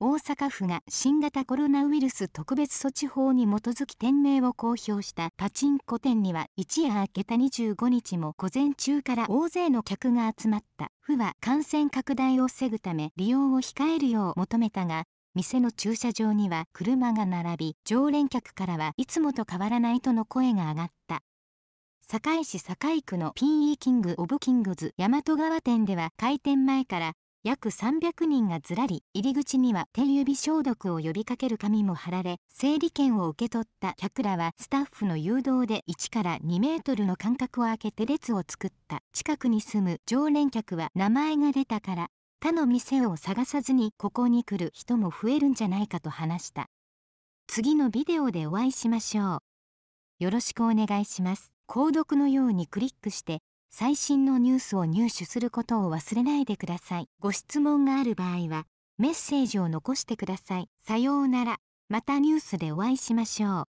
大阪府が新型コロナウイルス特別措置法に基づき店名を公表したパチンコ店には一夜明けた25日も午前中から大勢の客が集まった府は感染拡大を防ぐため利用を控えるよう求めたが店の駐車場には車が並び常連客からはいつもと変わらないとの声が上がった堺市堺区の PE キングオブキングズ大和川店では開店前から約300人がずらり入り口には手指消毒を呼びかける紙も貼られ整理券を受け取った客らはスタッフの誘導で1から2メートルの間隔を空けて列を作った近くに住む常連客は名前が出たから他の店を探さずにここに来る人も増えるんじゃないかと話した次のビデオでお会いしましょうよろしくお願いします購読のようにクリックして最新のニュースを入手することを忘れないでくださいご質問がある場合はメッセージを残してくださいさようならまたニュースでお会いしましょう